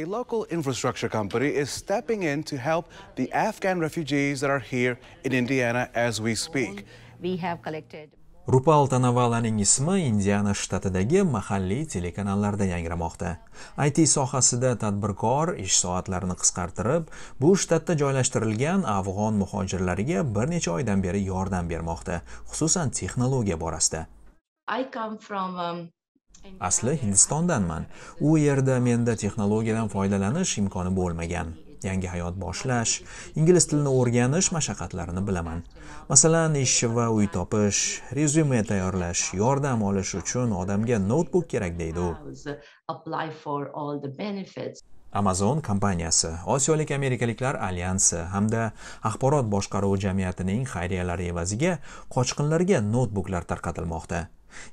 a local infrastructure company is stepping in to help the Afghan refugees that are here in Indiana as we speak. We have collected Rupal Tanavalaning ismi Indiana shtatidagi mahalliy telekanallarda yangramoqda. IT sohasida tadbirkor ish soatlarini qisqartirib, bu shtatda joylashtirilgan afg'on muhojirlariga bir necha oydan beri yordam bermoqda, xususan texnologiya borasida. I come from um, asli hindistondanman u yerda menda texnologiyadan foydalanish imkoni bo'lmagan yangi hayot boshlash ingliz tilini o'rganish mashaqqatlarini bilaman masalan ish va uy topish rezyume tayyorlash yordam olish uchun odamga noutbuk kerak deydi u amazon kompaniyasi osiyolik amerikaliklar alyansi hamda axborot boshqaruvi jamiyatining xayriyalari evaziga qochqinlarga noutbuklar tarqatilmoqda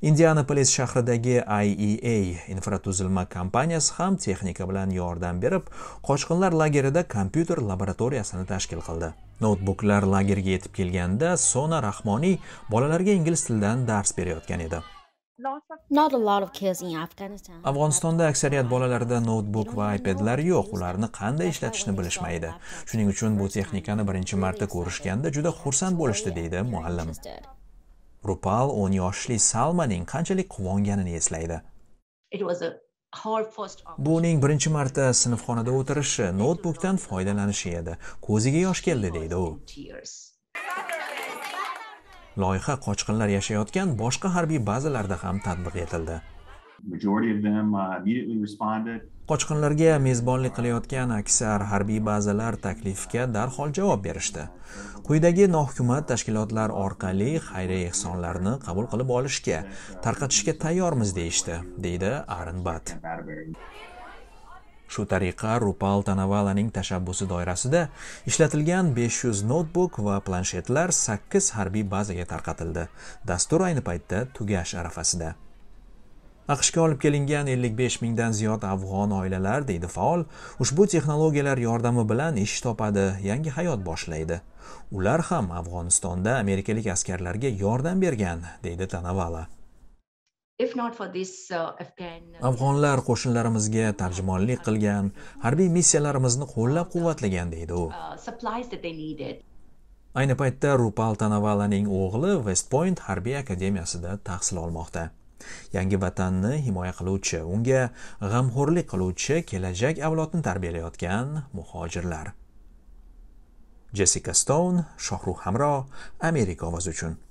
indianapolis shahridagi iea infratuzilma kompaniyasi ham texnika bilan yordam berib qochqinlar lagerida kompyuter laboratoriyasini tashkil qildi noutbuklar lagerga yetib kelganda sona rahmoniy bolalarga ingliz tilidan dars berayotgan edi afg'onistonda aksariyat bolalarda noutbuk va ipadlar yo'q ularni qanday ishlatishni bilishmaydi shuning uchun bu texnikani birinchi marta ko'rishganda juda xursand bo'lishdi deydi muallim rupal 10 yoshli salmaning qanchalik quvonganini eslaydi bu uning birinchi marta sinfxonada o'tirishi noutbukdan foydalanishi edi ko'ziga yosh keldi deydi u loyiha qochqinlar yashayotgan boshqa harbiy bazalarda ham tatbiq etildi Uh, qochqinlarga mezbonlik qilayotgan aksar harbiy bazalar taklifga darhol javob berishdi quyidagi nohukumat tashkilotlar orqali xayriya ehsonlarni qabul qilib olishga tarqatishga tayyormiz deyishdi deydi arenbat shu tariqa rupal tanavalaning tashabbusi doirasida ishlatilgan 500 noutbuk va planshetlar 8 harbiy bazaga tarqatildi dastur ayni paytda tugash arafasida aqshga olib kelingan 55 mingdan ziyod afg'on oilalar deydi faol ushbu texnologiyalar yordami bilan ish topadi yangi hayot boshlaydi ular ham afg'onistonda amerikalik askarlarga yordam bergan deydi tanavala uh, uh, afg'onlar qo'shinlarimizga tarjimonlik qilgan harbiy missiyalarimizni qo'llab quvvatlagan deydi u uh, ayni paytda rupal tanavalaning o'g'li vest point harbiy akademiyasida tahsil olmoqda yangi vatanni himoya qiluvchi unga g'amxo'rlik qiluvchi kelajak avlodni tarbiyalayotgan muhojirlar jessika stoun shohruh hamro amerika ovozi uchun